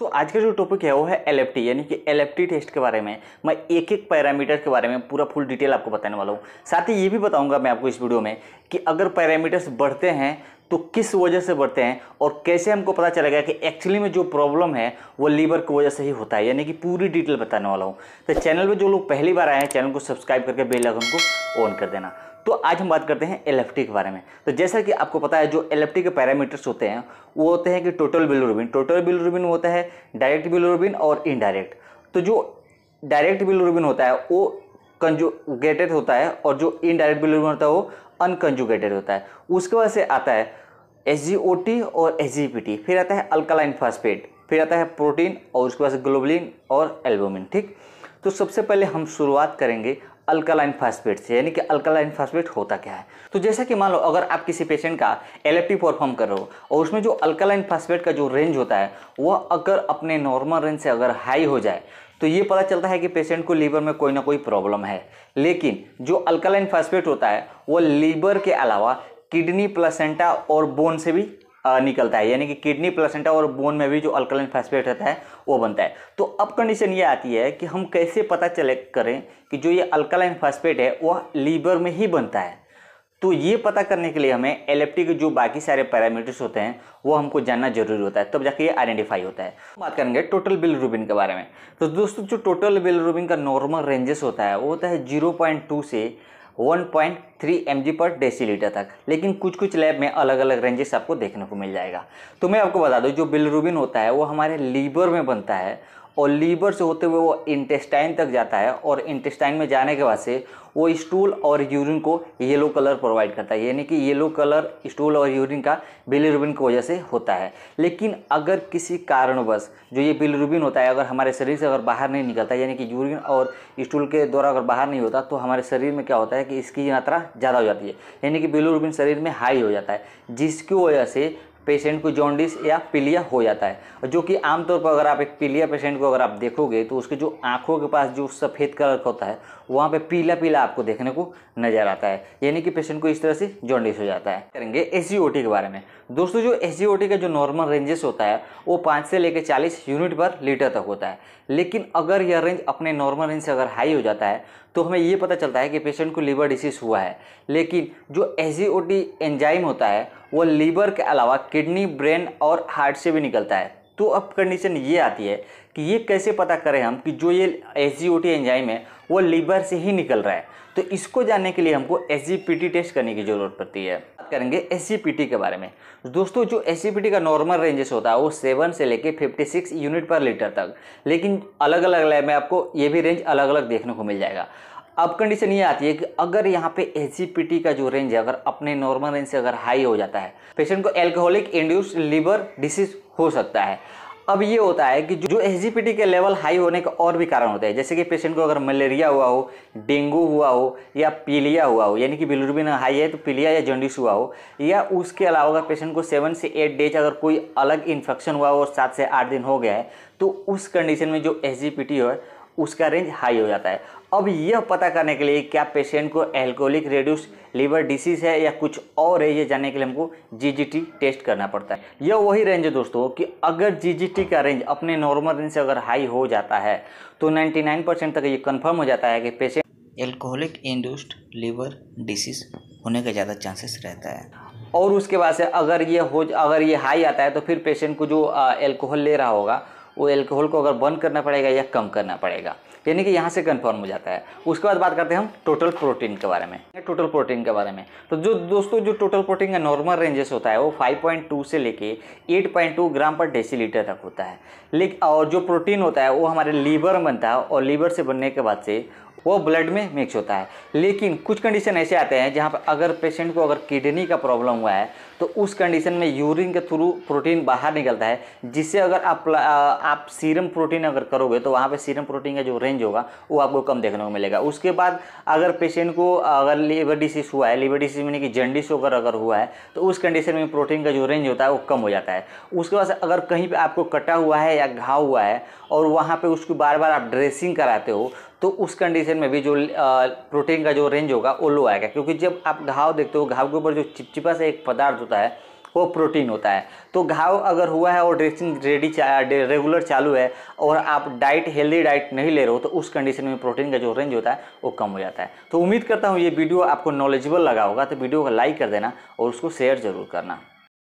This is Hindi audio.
तो आज का जो टॉपिक है वो है एल यानी कि एल टेस्ट के बारे में मैं एक एक पैरामीटर के बारे में पूरा फुल डिटेल आपको बताने वाला हूँ साथ ही ये भी बताऊँगा मैं आपको इस वीडियो में कि अगर पैरामीटर्स बढ़ते हैं तो किस वजह से बढ़ते हैं और कैसे हमको पता चलेगा कि एक्चुअली में जो प्रॉब्लम है वो लीवर की वजह से ही होता है यानी कि पूरी डिटेल बताने वाला हूँ तो चैनल पर जो लोग पहली बार आए हैं चैनल को सब्सक्राइब करके बेल आइकन को ऑन कर देना तो आज हम बात करते हैं एल के बारे में तो जैसा कि आपको पता है जो एल के पैरामीटर्स होते हैं वो होते हैं कि टोटल बिलोरूबिन टोटल बिलोरूबिन होता है डायरेक्ट बिलोरूबिन और इनडायरेक्ट तो जो डायरेक्ट बिलोरूबिन होता है वो कंजुगेटेड होता है और जो इनडायरेक्ट बिलोरूबिन होता है वो अनकंजुगेटेड होता है उसके वजह से आता है एस और एस फिर आता है अल्कालाइन फास्फेट फिर आता है प्रोटीन और उसके बाद ग्लोबलिन और एल्बोमिन ठीक तो सबसे पहले हम शुरुआत करेंगे अल्कालाइन फास्फेट से यानी कि अल्कालाइन फास्फेट होता क्या है तो जैसा कि मान लो अगर आप किसी पेशेंट का एल परफॉर्म कर रहे हो और उसमें जो अल्कालाइन फास्फेट का जो रेंज होता है वह अगर अपने नॉर्मल रेंज से अगर हाई हो जाए तो ये पता चलता है कि पेशेंट को लीवर में कोई ना कोई प्रॉब्लम है लेकिन जो अल्कालाइन फास्फेट होता है वह लीवर के अलावा किडनी प्लसेंटा और बोन से भी निकलता है यानी कि किडनी प्लेसेंटा और बोन में भी जो अल्कलाइन फॉस्फेट रहता है वो बनता है तो अब कंडीशन ये आती है कि हम कैसे पता चले करें कि जो ये अल्कलाइन फास्फेट है वह लीवर में ही बनता है तो ये पता करने के लिए हमें एल के जो बाकी सारे पैरामीटर्स होते हैं वो हमको जानना जरूरी होता है तब तो जाके ये आइडेंटिफाई होता है बात करेंगे टोटल बिल रूबिन के बारे में तो दोस्तों जो टोटल बिल रूबिन का नॉर्मल रेंजेस होता है वो होता है जीरो से 1.3 जी पर डेसीलीटर तक लेकिन कुछ कुछ लैब में अलग अलग रेंजेस आपको देखने को मिल जाएगा तो मैं आपको बता दूँ जो बिलरूबिन होता है वो हमारे लीवर में बनता है और लीवर से होते हुए वो इंटेस्टाइन तक जाता है और इंटेस्टाइन में जाने के बाद से वो स्टूल और यूरिन को येलो कलर प्रोवाइड करता है यानी कि येलो कलर स्टूल और यूरिन का बिलिरुबिन की वजह से होता है लेकिन अगर किसी कारणवश जो ये बिलिरुबिन होता है अगर हमारे शरीर से अगर बाहर नहीं निकलता यानी कि यूरिन और स्टूल के द्वारा अगर बाहर नहीं होता तो हमारे शरीर में क्या होता है कि इसकी मात्रा ज़्यादा हो जाती है यानी कि बिलिरुबिन शरीर में हाई हो जाता है जिसकी वजह से पेशेंट को जॉन्डिस या पीलिया हो जाता है जो कि आमतौर पर अगर आप एक पीलिया पेशेंट को अगर आप देखोगे तो उसके जो आँखों के पास जो सफ़ेद कलर का होता है वहाँ पे पीला पीला आपको देखने को नज़र आता है यानी कि पेशेंट को इस तरह से जॉन्डिस हो जाता है करेंगे एस के बारे में दोस्तों जो एस का जो नॉर्मल रेंजेस होता है वो पाँच से लेकर चालीस यूनिट पर लीटर तक होता है लेकिन अगर यह रेंज अपने नॉर्मल रेंज से अगर हाई हो जाता है तो हमें ये पता चलता है कि पेशेंट को लीवर डिसीज हुआ है लेकिन जो एस एंजाइम होता है वो लीवर के अलावा किडनी ब्रेन और हार्ट से भी निकलता है तो अब कंडीशन ये आती है कि ये कैसे पता करें हम कि जो ये S G O T enzyme है वो लीवर से ही निकल रहा है तो इसको जानने के लिए हमको S G P T test करने की ज़रूरत पड़ती है बात करेंगे एस जी पी टी के बारे में दोस्तों जो एस जी पी टी का नॉर्मल रेंजेस होता है वो सेवन से लेके फिफ्टी सिक्स यूनिट पर लीटर तक लेकिन अलग अलग लैब में आपको ये भी रेंज अलग अलग देखने को मिल जाएगा अब कंडीशन ये आती है कि अगर यहाँ पे एच का जो रेंज है अगर अपने नॉर्मल रेंज से अगर हाई हो जाता है पेशेंट को एल्कोहलिक इंड्यूस्ड लीवर डिसीज हो सकता है अब ये होता है कि जो एच के लेवल हाई होने का और भी कारण होता है जैसे कि पेशेंट को अगर मलेरिया हुआ हो डेंगू हुआ हो या पीलिया हुआ हो यानी कि बिलुरबिन हाई है तो पीलिया या जंडिस हुआ हो या उसके अलावा अगर पेशेंट को सेवन से एट डेज अगर कोई अलग इन्फेक्शन हुआ हो और सात से आठ दिन हो गया है तो उस कंडीशन में जो एच है उसका रेंज हाई हो जाता है अब यह पता करने के लिए क्या पेशेंट को एल्कोहलिक रेड्यूस लीवर डिसीज है या कुछ और है ये जानने के लिए हमको जीजीटी टेस्ट करना पड़ता है यह वही रेंज है दोस्तों कि अगर जीजीटी का रेंज अपने नॉर्मल रेंज से अगर हाई हो जाता है तो 99 परसेंट तक ये कंफर्म हो जाता है कि patient alcoholic induced liver disease होने का ज़्यादा चांसेस रहता है और उसके बाद से अगर ये हो अगर ये हाई आता है तो फिर पेशेंट को जो एल्कोहल ले रहा होगा वो एल्कोहल को अगर बंद करना पड़ेगा या कम करना पड़ेगा यानी कि यहाँ से कन्फर्म हो जाता है उसके बाद बात करते हैं हम टोटल प्रोटीन के बारे में टोटल प्रोटीन के बारे में तो जो दोस्तों जो टोटल प्रोटीन का नॉर्मल रेंजेस होता है वो 5.2 से लेके 8.2 ग्राम पर डेसीलीटर तक होता है लेकिन और जो प्रोटीन होता है वो हमारे लीवर में बनता है और लीवर से बनने के बाद से वो ब्लड में मिक्स होता है लेकिन कुछ कंडीशन ऐसे आते हैं जहाँ पर अगर पेशेंट को अगर किडनी का प्रॉब्लम हुआ है तो उस कंडीशन में यूरिन के थ्रू प्रोटीन बाहर निकलता है जिससे अगर आप आप सीरम प्रोटीन अगर करोगे तो वहाँ पे सीरम प्रोटीन का जो रेंज होगा वो आपको कम देखने को मिलेगा उसके बाद अगर पेशेंट को अगर लीवर डिसीज हुआ है लीवर डिसीज यानी कि जेंडिस होकर अगर हुआ है तो उस कंडीशन में प्रोटीन का जो रेंज होता है वो कम हो जाता है उसके बाद अगर कहीं पर आपको कटा हुआ है या घाव हुआ है और वहाँ पर उसको बार बार आप ड्रेसिंग कराते हो तो उस कंडीशन में भी जो प्रोटीन का जो रेंज होगा वो लो आएगा क्योंकि जब आप घाव देखते हो घाव के ऊपर जो चिपचिपा से एक पदार्थ होता है वो प्रोटीन होता है तो घाव अगर हुआ है और ड्रेसिंग रेडी रेगुलर चालू है और आप डाइट हेल्दी डाइट नहीं ले रहे हो तो उस कंडीशन में प्रोटीन का जो रेंज होता है वो कम हो जाता है तो उम्मीद करता हूँ ये वीडियो आपको नॉलेजेबल लगा होगा तो वीडियो को लाइक कर देना और उसको शेयर जरूर करना